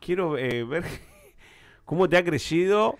quiero eh, ver cómo te ha crecido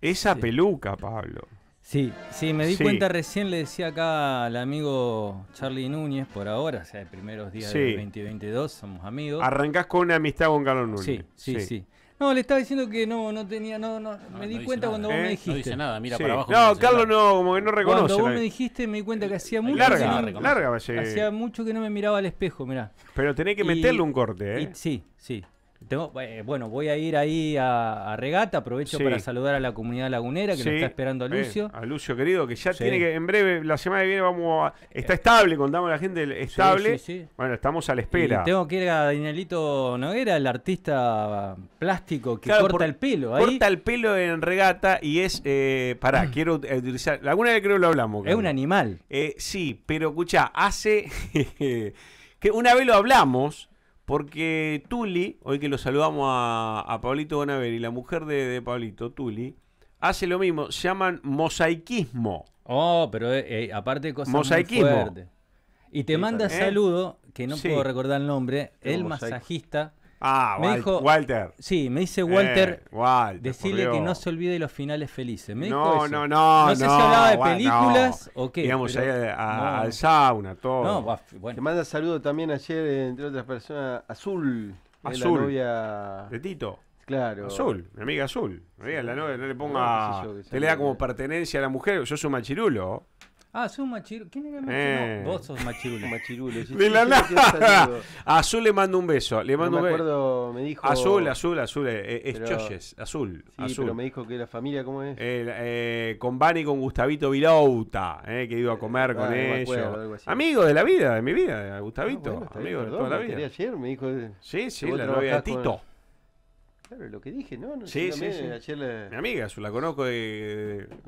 esa peluca, Pablo. Sí, sí, me di cuenta recién, le decía acá al amigo Charlie Núñez, por ahora, o sea, de primeros días del 2022, somos amigos. Arrancás con una amistad con Carlos Núñez. Sí, sí, sí. No, le estaba diciendo que no, no tenía, no, no, me di cuenta cuando vos ¿Eh? me dijiste. No dice nada, mira para abajo. No, Carlos no, como que no reconoce. Cuando vos me dijiste, me di cuenta que hacía eh, mucho. que no, Hacía mucho que no me miraba al espejo, mirá. Pero tenés que meterle un corte, ¿eh? sí, sí. Eh, bueno, voy a ir ahí a, Regata. Aprovecho para saludar a la comunidad lagunera que nos está esperando a eh, Lucio. a Lucio, querido, que ya tiene que, en breve, la semana que viene vamos a. Está estable, contamos a la gente, estable. Bueno, estamos a la espera. tengo que ir a Danielito Noguera, el artista plástico que corta el pelo. Corta el pelo en Regata y es. Eh, pará, quiero utilizar. Laguna de creo que lo hablamos. Es un animal. sí, pero escucha, hace. que una vez lo hablamos porque Tuli, hoy que lo saludamos a, a Pablito Bonaver y la mujer de, de, Pablito, Tuli, hace lo mismo, se llaman mosaiquismo. Oh, pero eh, eh, aparte aparte cosas fuertes. Y te manda saludo, que no puedo recordar el nombre, el masajista Ah, me dijo, Walter. Sí, me dice eh, Walter, decirle que no se olvide los finales felices. Me no, no, no, no. sé si hablaba de películas o qué. Digamos, ahí al sauna, todo. No, Te manda saludos también ayer, entre otras personas, Azul. Azul. La novia... De Tito. Claro. Azul, mi amiga Azul. la novia, no le ponga. te le da como pertenencia a la mujer. Yo soy un machirulo. Ah, sos Machirulo. ¿Quién era Machirulo? Eh. Vos sos Machirulo. Machirulo. Azul le mando un beso. Le mando me un beso. acuerdo, me dijo... Azul, azul, azul. Eh, eh, es Choyes, azul. azul. pero me dijo que la familia, ¿cómo es? Eh, con Bani y con Gustavito eh, que iba a comer ah, con ellos. Amigo de la vida, de mi vida, Gustavito. Ah, amigo de toda la vida. Ayer me dijo... Sí, sí, la novia de Tito. Claro, lo que dije, ¿no? sí, sí, Mi amiga, la conozco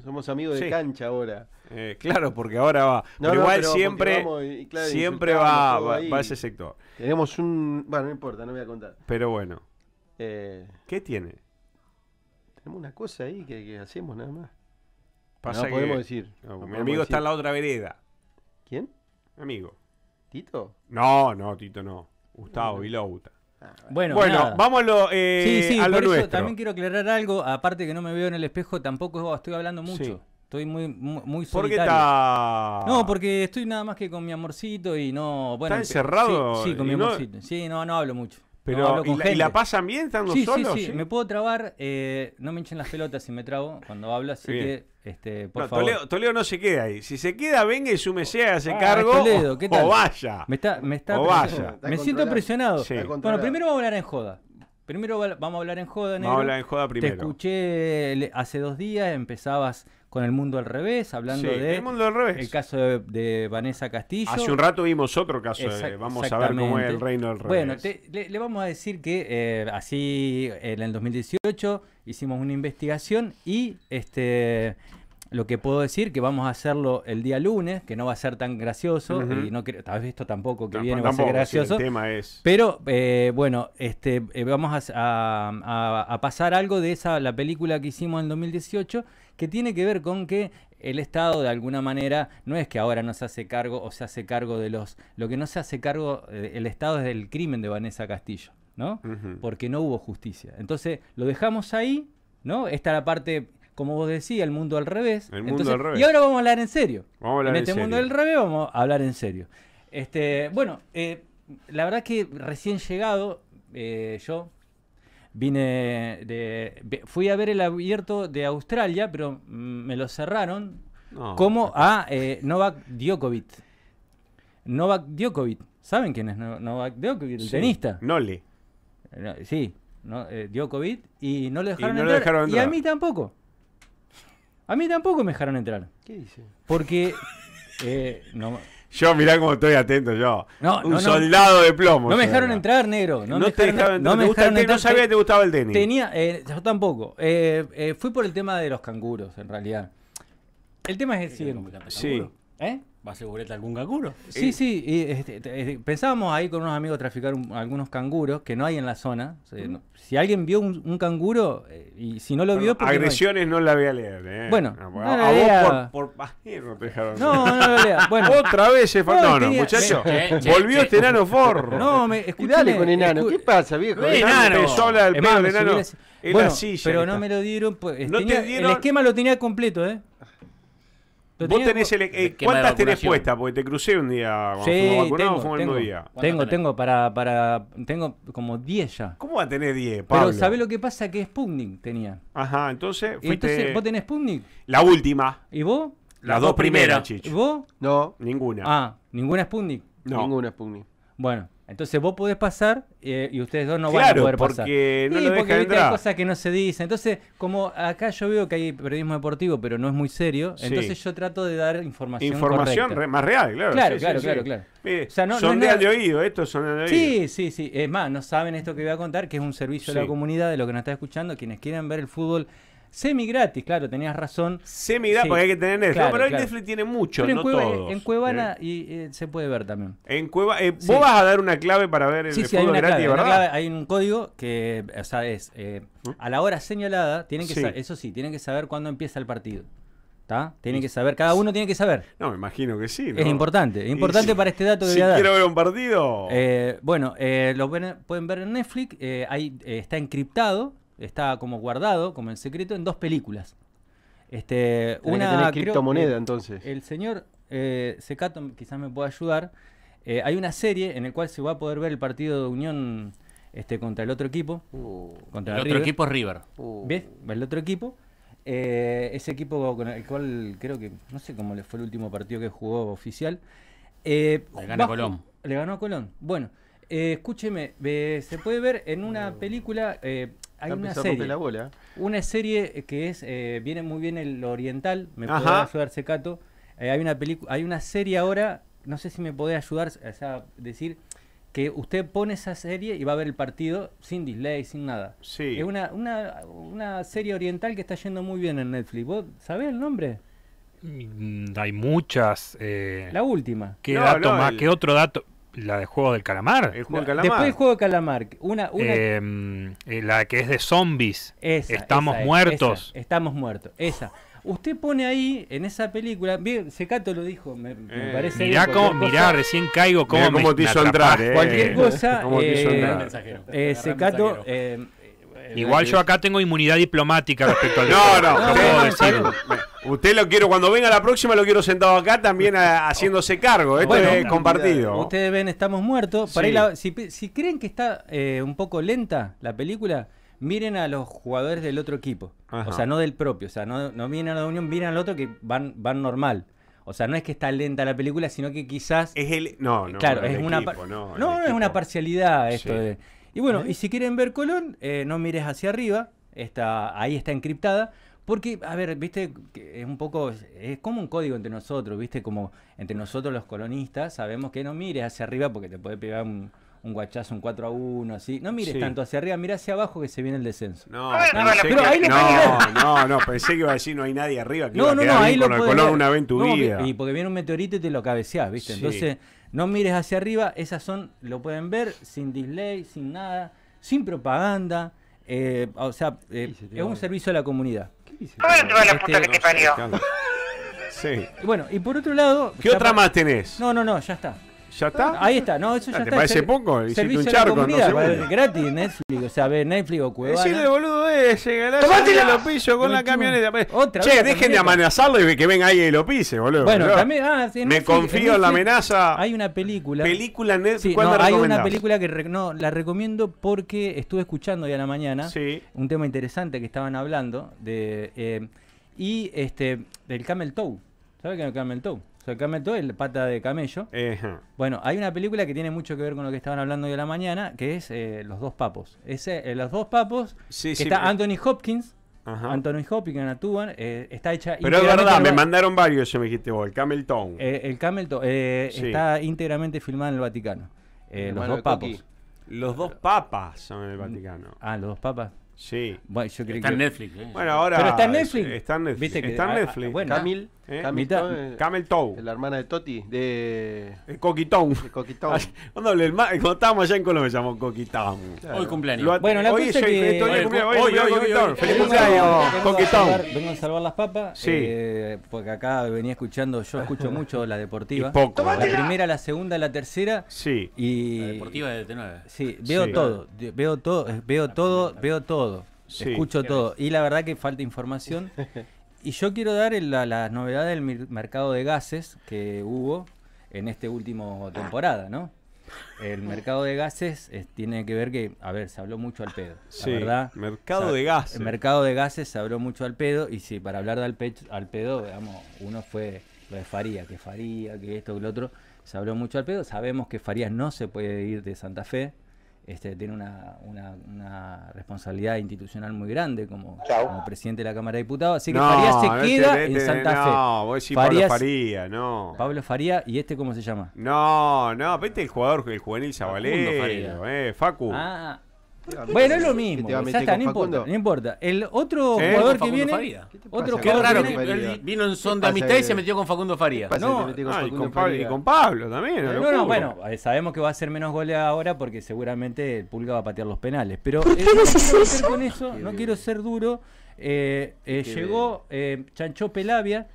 Somos amigos de cancha ahora. Eh, claro, porque ahora va. pero igual siempre, siempre va, a ese sector. Tenemos un... Bueno, no importa, no voy a contar. Pero bueno. Eh, ¿Qué tiene? Tenemos una cosa ahí que, hacemos nada más. no podemos decir. mi amigo está en la otra vereda. ¿Quién? amigo. ¿Tito? No, no, Tito no. Gustavo y Vilouta. Bueno, bueno vámonos eh, sí, sí, también quiero aclarar algo, aparte que no me veo en el espejo, tampoco estoy hablando mucho. Estoy muy, muy, solitario. No, porque estoy nada más que con mi amorcito y no... Bueno, ¿Está encerrado? Sí, con mi amorcito. Sí, no, no hablo mucho. Pero, ¿y, la, pasan bien estando solos? Sí, sí, sí, me puedo trabar. Eh, no me hinchen las pelotas si me trabo cuando hablo, así que, este, Toledo, no se queda ahí. Si se queda, venga y súmese, hace ese ah, cargo Toledo, ¿qué o vaya. Me está, me Me siento presionado. Bueno, primero vamos a volar en joda. Primero vamos a hablar en joda, negro. Vamos a hablar en joda primero. Te escuché hace dos días, empezabas con el mundo al revés, hablando sí, El mundo al revés. El caso de, Vanessa Castillo. Hace un rato vimos otro caso. vamos a ver cómo es el reino al revés. Bueno, le, vamos a decir que eh, así en el 2018 hicimos una investigación y este lo que puedo decir que vamos a hacerlo el día lunes, que no va a ser tan gracioso, y no creo, tal vez esto tampoco que viene a ser gracioso. Pero eh, bueno, este, eh, vamos a, pasar algo de esa, la película que hicimos en 2018, que tiene que ver con que el Estado de alguna manera no es que ahora no se hace cargo o se hace cargo de los... Lo que no se hace cargo eh, el Estado es del crimen de Vanessa Castillo, ¿no? Porque no hubo justicia. Entonces lo dejamos ahí, ¿no? Esta la parte como vos decías, el mundo al revés. Y ahora vamos a hablar en serio. en, este mundo al revés vamos a hablar en serio. Este, bueno, eh, la verdad que recién llegado, eh, yo vine de, fui a ver el abierto de Australia, pero mm, me lo cerraron como a eh, Novak Djokovic. Novak Djokovic, ¿saben quién es Novak Djokovic? El tenista. Nole. sí, no, Djokovic y no le dejaron, y no dejaron entrar. Y a mí tampoco. A mí tampoco me dejaron entrar. ¿Qué dice? Porque. eh, yo, mirá cómo estoy atento yo. un soldado de plomo. No me dejaron entrar, negro. No, me te dejaron, no No sabía que te gustaba el tenis. Tenía, eh, yo tampoco. Eh, eh, fui por el tema de los canguros, en realidad. El tema es el siguiente. Sí. ¿Eh? va a ser algún canguro. Sí, eh. sí, este, eh, pensábamos ahí con unos amigos traficar algunos canguros que no hay en la zona. si alguien vio un, canguro eh, y si no lo vio... Agresiones no, la voy a leer. Bueno, a, vos por, por... no No, no lo lea. Bueno, Otra vez se No, no, muchacho. Volvió este enano forro. No, me Dale con enano. ¿Qué pasa, viejo? El enano. del enano. Bueno, pero no me lo dieron. Pues, no te dieron... El esquema lo tenía completo, ¿eh? Vos tenés e- eh, ¿Cuántas tenés puestas? Porque te crucé un día. Sí, tengo, tengo, día. tengo, tengo para, para. Tengo como 10 ya. ¿Cómo va a tener 10? Pero ¿sabés lo que pasa? Que Sputnik tenía. Ajá, entonces. Fuiste... Entonces, ¿Vos tenés Sputnik? La última. ¿Y vos? Las, dos, primeras, primeras. ¿Y ¿Vos? No. Ninguna. Ah, ¿ninguna Sputnik? No. Ninguna Sputnik. Bueno, entonces vos podés pasar eh, y ustedes dos no van a poder pasar. sí, porque hay hay cosas que no se dicen. Entonces, como acá yo veo que hay periodismo deportivo, pero no es muy serio, entonces yo trato de dar información. Información más real, claro. Claro, claro, claro, claro. son de oído, esto son de oído. Sí, sí, sí. Es más, no saben esto que voy a contar, que es un servicio a la comunidad de lo que nos está escuchando. Quienes quieran ver el fútbol Semi gratis, claro, tenías razón. Semi gratis, porque hay que tener Netflix. pero Netflix tiene mucho, pero no en Cueva, En ¿eh? Cuevana y, eh, se puede ver también. En Cueva, eh, vos vas a dar una clave para ver el sí, sí hay gratis, hay un código que, o sea, es ¿Mm? a la hora señalada, tienen que eso sí, tienen que saber cuándo empieza el partido. ¿Está? Tienen que saber, cada uno tiene que saber. No, me imagino que sí. Es importante, es importante para este dato de si voy ver un partido. bueno, lo pueden, ver en Netflix, ahí está encriptado está como guardado, como en secreto, en dos películas. Este, una que criptomoneda, entonces. El señor eh, Secato quizás me pueda ayudar. Eh, hay una serie en la cual se va a poder ver el partido de Unión este, contra el otro equipo. Uh, contra el, otro equipo es River. Uh. ¿Ves? El otro equipo. Eh, ese equipo con el cual creo que, no sé cómo le fue el último partido que jugó oficial. le ganó a Colón. Le ganó a Colón. Bueno, escúcheme, se puede ver en una uh. película, hay una serie. Una serie que es eh, viene muy bien el oriental, me puede ayudar Secato. Eh, hay una película, hay una serie ahora, no sé si me puede ayudar a decir que usted pone esa serie y va a ver el partido sin delay, sin nada. Es una, una, una serie oriental que está yendo muy bien en Netflix. ¿Vos sabés el nombre? Mm, hay muchas. Eh, la última. ¿Qué, dato más, ¿Qué otro dato? la de juego del calamar. del Después juego del calamar. Una, eh, eh, la que es de zombies. Estamos muertos. Estamos muertos. Esa. Usted pone ahí, en esa película, bien, Secato lo dijo, me, eh, parece. Mirá, recién caigo cómo, cómo me, te entrar. cualquier cosa, Secato, Igual yo acá tengo inmunidad diplomática respecto al. No, no, no, decirlo. Usted lo quiero, cuando venga la próxima, lo quiero sentado acá también eh, haciéndose cargo. Esto es compartido. Ustedes ven, estamos muertos. Para si, creen que está eh, un poco lenta la película, miren a los jugadores del otro equipo. O sea, no del propio. O sea, no, no miren a la Unión, miren al otro que van, van normal. O sea, no es que está lenta la película, sino que quizás. Es el. No, no, claro, es, una, equipo, no, no, es una parcialidad esto de. Y bueno, y si quieren ver Colón, eh, no mires hacia arriba, está, ahí está encriptada. Porque, a ver, viste, es un poco, es como un código entre nosotros, viste, como entre nosotros los colonistas, sabemos que no mires hacia arriba porque te puede pegar un, un guachazo, un 4 a 1, así. No mires tanto hacia arriba, mira hacia abajo que se viene el descenso. No, ah, no, no, pensé que iba a decir no hay nadie arriba. Que no, no, no, ahí lo el color una vez en tu vida. Y porque viene un meteorito y te lo cabeceás, ¿viste? Entonces, no mires hacia arriba, esas son, lo pueden ver sin display, sin nada, sin propaganda. Eh, o sea, eh, es un servicio a la comunidad. ¿Qué este, que Sí. Bueno, y por otro lado. ¿Qué otra más tenés? No, no, no, ya está. ¿Ya está? Ah, ahí está, no, eso ya ah, ¿Te parece poco? Hiciste un charco, Gratis Netflix, o sea, ve Netflix o Cuevana. de boludo, ese galán de lo piso con la camioneta. Otra che, dejen de amenazarlo y que venga alguien y lo pise, boludo. Bueno, también. Ah, sí, Me confío en, la amenaza. Hay una película. ¿Película Netflix? no, hay una película que no, la recomiendo porque estuve escuchando hoy a la mañana sí. un tema interesante que estaban hablando de. Eh, y este, del Camel Toe. ¿Sabes qué es el Camel Toe? El Camel el pata de camello. Bueno, hay una película que tiene mucho que ver con lo que estaban hablando hoy la mañana, que es eh, Los Dos Papos. Ese, eh, Los Dos Papos, que está Anthony Hopkins. Anthony Hopkins actúan, eh, está hecha Pero es verdad, me mandaron varios, se me dijiste vos, el Camel eh, el Camel está íntegramente filmado en el Vaticano. los dos papos. Los dos papas son en el Vaticano. Mm. Ah, los dos papas. Sí. Bueno, está en Netflix. Bueno, ahora... Pero está en Netflix. Está en Netflix. ¿Viste que... está Netflix. ¿Eh? Camita, eh, Camel, Camel La hermana de Toti, de. Coquitón. Cuando, le estábamos allá en Colombia, se llamó Coquitón. Hoy cumpleaños. Bueno, la hoy, que... hoy, hoy, hoy, Feliz cumpleaños, Vengo a salvar las papas. Sí. Eh, porque acá venía escuchando, yo escucho mucho la deportiva. La primera, la segunda, la tercera. Sí. Y... La deportiva de T9. Sí, veo todo. Veo todo, veo todo, veo todo. Escucho todo. Y la verdad que falta información. Y yo quiero dar la, la novedad del mercado de gases que hubo en este último temporada, ¿no? El mercado de gases tiene que ver que, a ver, se habló mucho al pedo. Sí, la verdad. Mercado de gases. El mercado de gases se habló mucho al pedo y sí, para hablar de al, pedo, digamos, uno fue lo de Faría, que Faría, que esto, que lo otro, se habló mucho al pedo. Sabemos que Farías no se puede ir de Santa Fe, este, tiene una, una, responsabilidad institucional muy grande como, presidente de la Cámara de Diputados. Así que Faría se queda en Santa Fe. No, Pablo Faría, no. Pablo Faría, ¿y este cómo se llama? No, no, vete este el jugador, el juvenil chavalero, eh, Facu. Ah, bueno, es lo mismo. no, importa, no importa, El otro jugador que viene. otro raro que vino en son de amistad y se metió con Facundo Faría. No, y, con Pablo, también. No, no, bueno, eh, sabemos que va a ser menos goles ahora porque seguramente el Pulga va a patear los penales. Pero ¿Por qué eh, no Con eso no quiero ser duro. Eh, llegó Chancho Pelavia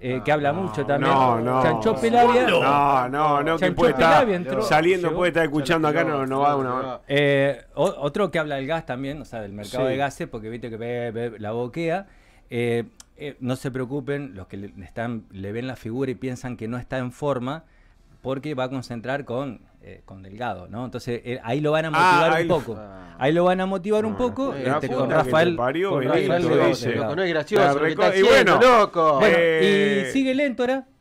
eh, que habla mucho también. No, no. Chancho Pelavia. No, no, no, que puede estar saliendo, puede estar escuchando acá, no, no va una. Eh, otro que habla del gas también, o sea, del mercado de gases, porque viste que ve la boquea. Eh, eh, no se preocupen, los que están, le ven la figura y piensan que no está en forma porque va a concentrar con, eh, con Delgado, ¿no? Entonces eh, ah, ah. ahí lo van a motivar un ah, poco. Este, ahí lo van a motivar un poco con Rafael. no es gracioso, está y bueno, loco. Bueno, y eh, sigue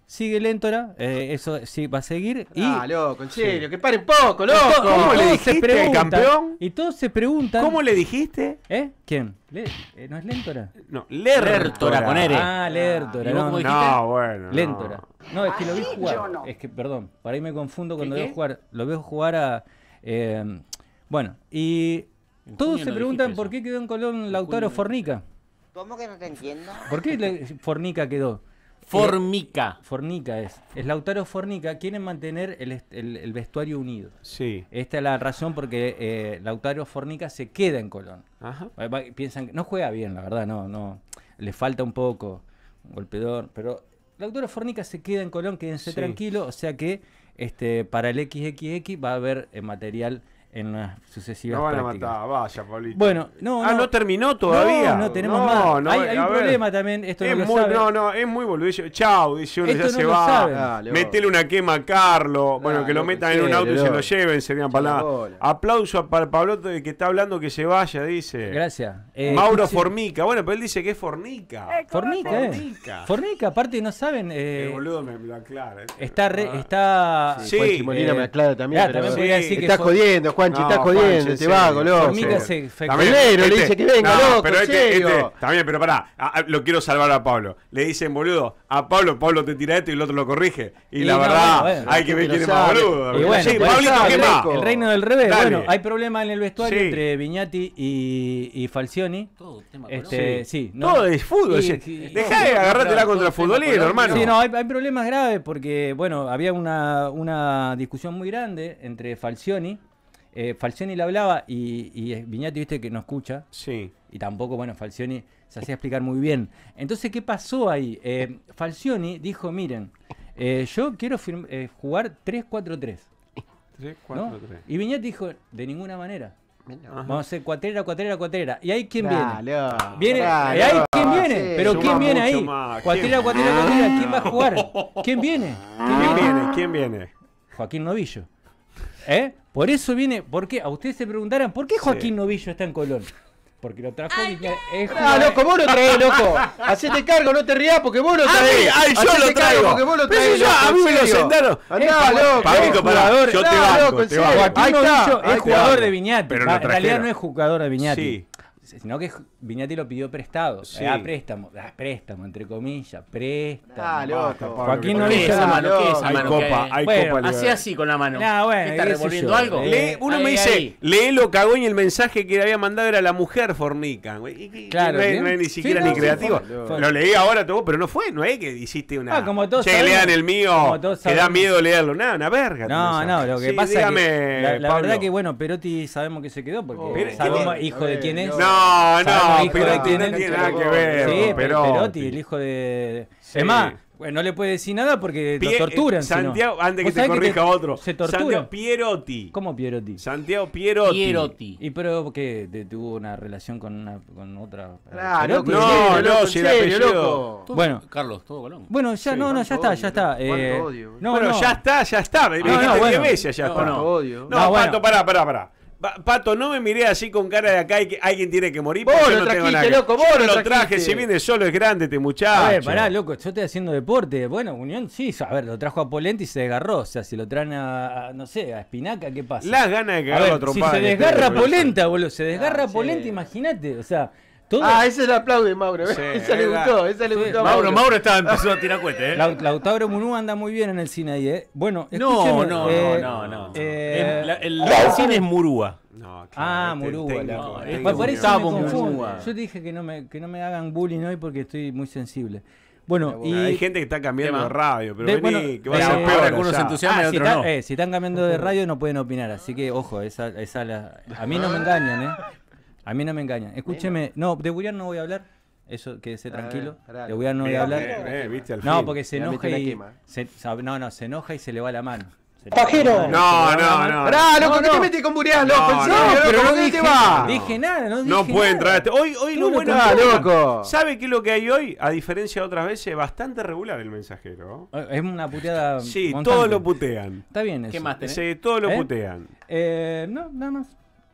Sigue Léntora, eh, eso sí va a seguir. Ah, loco, en serio, que pare poco, loco. ¿Cómo, le dijiste, campeón? Y todos se preguntan. ¿Cómo le dijiste? ¿Eh? ¿Quién? Eh, ¿No es Léntora? No, Lertora, con R. Ah, Lertora. Ah, no, no, bueno. Léntora. No, es que lo vi jugar. Es que, perdón, para ahí me confundo cuando veo jugar. Lo veo jugar a. Em, bueno, y todos se preguntan por qué quedó en Colón Lautaro Fornica. ¿Cómo que no te entiendo? ¿Por qué Fornica quedó? Fornica. Eh, fornica es. Es Lautaro Fornica. Quieren mantener el, vestuario unido. Sí. Esta es la razón porque eh, Lautaro Fornica se queda en Colón. Ajá. Piensan que no juega bien, la verdad, no, no. Le falta un poco, un golpeador. Pero Lautaro Fornica se queda en Colón, quédense tranquilo. O sea que este, para el XXX va a haber eh, material en la sucesivas. No van a matar, vaya, Pablito. Bueno, no. Ah, no, no terminó todavía. No, no tenemos no, más. No, hay, hay un problema también. Esto no lo No, no, es muy boludo. Chau, dice uno, ya se va. Métele ah, Metele una quema a Carlos. bueno, que lo metan en un auto y se lo lleven, sería palabra. Aplauso para de que está hablando que se vaya, dice. Gracias. Eh, Mauro Formica. Bueno, pero él dice que es Fornica. Fornica, eh. Fornica. Eh. aparte no saben. Eh, el boludo me lo aclara. Eh. Está re, ah. está. Sí, Molina me aclara también. Ah, está jodiendo, te va, loco. También le dice que este, venga, Pero este, también, este, pero pará, lo quiero salvar a Pablo. Le dicen, boludo, a Pablo, Pablo te tira esto y el otro lo corrige. Y, la verdad, hay que ver quién es más boludo. sí, Pablito, ¿qué más? El reino del revés. Bueno, hay problemas en el vestuario entre Viñati y, Falcioni. Todo este, sí. Todo es fútbol. Dejá de agarrártela contra el futbolero, hermano. Sí, no, hay problemas graves porque, bueno, había una discusión muy grande entre Falcioni eh, Falcioni le hablaba y, y eh, Viñati, viste, que no escucha. Sí. Y tampoco, bueno, Falcioni se hacía explicar muy bien. Entonces, ¿qué pasó ahí? Eh, Falcioni dijo, miren, yo quiero jugar 3-4-3. 3-4-3. 3 Y Viñati dijo, de ninguna manera. Vamos a hacer cuatrera, cuatrera, cuatrera. ¿Y ahí quién viene? Oh, viene ¿Y ahí oh, quién viene? ¿Pero quién viene ahí? Cuatrera, cuatrera, cuatrera. ¿Quién va a jugar? ¿Quién viene? ¿Quién, viene? ¿Quién viene? Joaquín Novillo. ¿Eh? Por eso viene, ¿por qué? A ustedes se preguntarán, ¿por qué Joaquín Novillo está en Colón? Porque lo trajo ¡Ah, es loco, vos lo traes, loco. Hacete cargo, no te rías porque vos lo ah, traes. Ay, yo lo traigo. a mí me lo sentaron. Andá, loco. yo te banco, loco, te es jugador de Viñate! Pero en realidad no es jugador de Viñate. Sí sino que Viñati lo pidió prestado. Sí. préstamo, préstamo, entre comillas, préstamo. Ah, Joaquín no le dice mano, ¿qué es hay mano? Copa, hay copa. así con la mano. ¿Está revolviendo algo? uno me dice, lee lo cagó y el mensaje que le había mandado era la mujer fornica. claro. no, es ni siquiera ni creativo. lo leí ahora todo, pero no fue, no es que hiciste una. Ah, como todos che, lean el mío, te da miedo leerlo. Nada, una verga. No, no, lo que pasa es que. La verdad que, bueno, Perotti sabemos que se quedó porque oh, sabemos hijo de quién es. No, no, no, Pierotti no tiene nada que ver. Sí, Perotti, el hijo de. Sí. Es más, no le puede decir nada porque Pie, lo eh, torturan. Eh, Santiago, antes que te corrija otro. Santiago Pierotti. ¿Cómo Pierotti? Santiago Pierotti. ¿Y pero qué? ¿Tuvo una relación con, una, con otra? Claro, Pierotti? no, no, no, si era loco. Bueno, Carlos, todo Colón. Bueno, ya, no, no, ya está, ya está. Eh, odio, no, bueno, no. ya está, ya está. Me, no, ah, dijiste no, bueno, No, odio. no, Pato, pará, pará, pará. Pato, no me miré así con cara de acá y que alguien tiene que morir. Vos lo loco, vos yo lo, traje. Si viene solo es grande te este muchacho. A pará, loco, yo estoy haciendo deporte. Bueno, Unión sí, a ver, lo trajo a Polenta y se desgarró. O sea, si lo traen a, no sé, a Espinaca, ¿qué pasa? Las ganas de que haga otro Si se este, desgarra Polenta, boludo, se desgarra ah, Polenta, imagínate. O sea, Ah, ese ¿eh? es el aplauso de Mauro le le gustó. Mauro, Mauro, Mauro está, a tirar cuete, ¿eh? Lautaro Murúa anda muy bien en el cine ahí, ¿eh? Bueno, no, eh, no, no, no, no, eh, el, cine es Murúa. No, ah, este, este Murúa. No, este por Yo dije que no, me, que no me hagan bullying hoy porque estoy muy sensible. Bueno, y... Hay gente que está cambiando de radio, pero que va a ser peor, algunos ah, y otros si no. Eh, si están cambiando de radio no pueden opinar, así que ojo, esa, esa a mí no me engañan, ¿eh? A mí no me engaña, Escúcheme, no, de Burián no voy a hablar. Eso, quédese tranquilo. de Burián no voy a hablar. no, porque se enoja y. Se, no, no, se enoja y se le va la mano. ¡Pajero! No, no, no. ¡Pará, loco! No, te metes con Burián, loco? No, no, no, pero no dije, va? dije nada, no dije nada. No puede entrar. Este. Hoy, hoy lo bueno loco. ¿Sabe qué es lo que hay hoy? A diferencia de otras veces, bastante regular el mensajero. Eh, es una puteada. Sí, todos lo putean. Está bien eso. ¿Qué más tenés? Sí, todos lo ¿Eh? putean. Eh, no, nada más.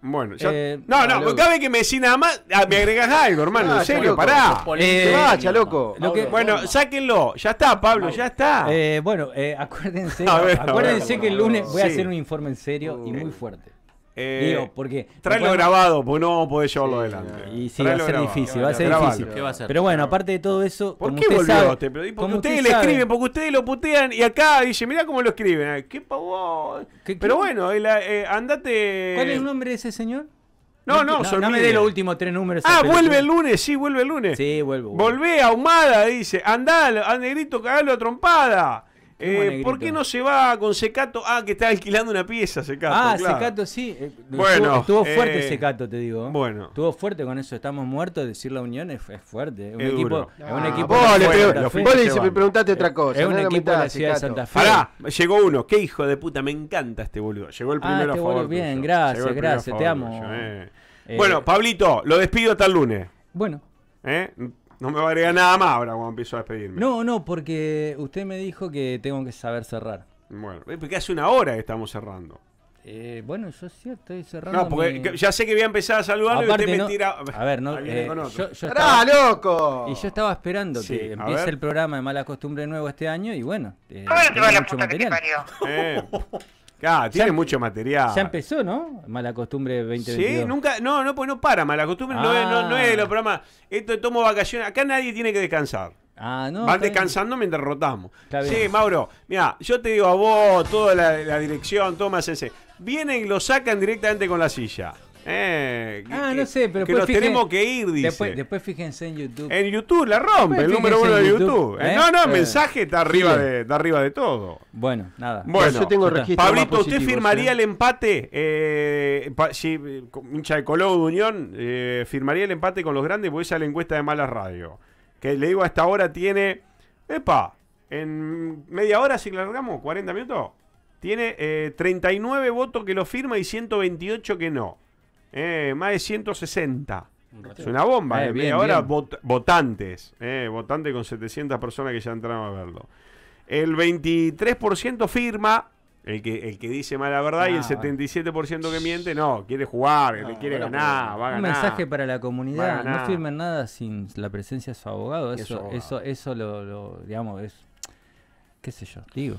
Bueno, ya... Eh, no, no, cabe que me decís nada más, ah, me agregas algo, hermano, en serio, pará. Eh, loco. Lo bueno, sáquenlo, ya está, Pablo, ya está. Eh, bueno, eh, acuérdense, acuérdense que el lunes voy a hacer un informe en serio y muy fuerte. Eh, porque. grabado, pues no podés llevarlo adelante. Y sí, va a ser difícil, va a ser difícil. Pero bueno, aparte de todo eso. ¿Por qué usted sabe, Porque ustedes usted le escriben, porque ustedes lo putean y acá dice, mirá cómo lo escriben. ¿Qué vos Pero bueno, eh, andate. ¿Cuál es el nombre de ese señor? No, no, no, no me dé los últimos tres números. Ah, vuelve el lunes, sí, vuelve el lunes. Sí, vuelvo. Volvé, ahumada, dice. Andá, anegrito negrito, cagalo a trompada. Eh, ¿Por qué no se va con Secato? Ah, que está alquilando una pieza, Secato. Ah, Secato sí. Eh, bueno, estuvo, fuerte eh, Secato, te digo. Bueno. Estuvo fuerte con eso. Estamos muertos. Decir la unión es, fuerte. Es un equipo. es un equipo vos, le, me preguntaste otra cosa. Es un equipo de la ciudad de Santa Fe. Pará, llegó uno. Qué hijo de puta. Me encanta este boludo. Llegó el ah, este primero a favor. Bien, gracias, gracias. Te amo. bueno, Pablito, lo despido hasta el lunes. Bueno. ¿Eh? No me va a agregar nada más ahora cuando empiezo a despedirme. No, no, porque usted me dijo que tengo que saber cerrar. Bueno, eh, porque hace una hora que estamos cerrando. Eh, bueno, yo sí estoy cerrando. No, porque ya sé que voy a empezar a saludarlo y usted me tira. A ver, no. Eh, Yo, loco! Y yo estaba esperando que empiece el programa de Mala Costumbre Nuevo este año y bueno. Eh, te va la puta que te parió. Eh. Ya, tiene mucho material. Ya empezó, ¿no? Mala costumbre 2022. Sí, nunca, no, no, pues no para, mala costumbre no, es, no, es de los ah. programas. Esto tomo vacaciones, acá nadie tiene que descansar. Ah, no, Van descansando mientras rotamos. Sí, Mauro, mira, yo te digo a vos, toda la, dirección, Tomás ese. Vienen y lo sacan directamente con la silla. Eh, ah, que, no sé, pero tenemos que ir, Después, fíjense en YouTube. En YouTube la rompe, el número uno de YouTube. ¿eh? no, No, no, eh, mensaje está arriba, de, arriba de todo. Bueno, nada. yo tengo registro. Pablito, ¿usted firmaría el empate? Eh, hincha de Colón de Unión, eh, ¿firmaría el empate con los grandes? Porque esa la encuesta de Mala Radio. Que le digo, hasta ahora tiene. Epa, en media hora, si largamos, 40 minutos. Tiene 39 votos que lo firma y 128 que no. Eh, más de 160. es una bomba. Eh, eh. ahora votantes. Eh, votantes con 700 personas que ya entraron a verlo. El 23% firma. El que, el que dice mala verdad y el 77% ah, que miente, no, quiere jugar, quiere ganar, Un mensaje para la comunidad, no firmen nada sin la presencia de su abogado, eso, eso, eso, lo, lo, digamos, es, qué sé yo, digo.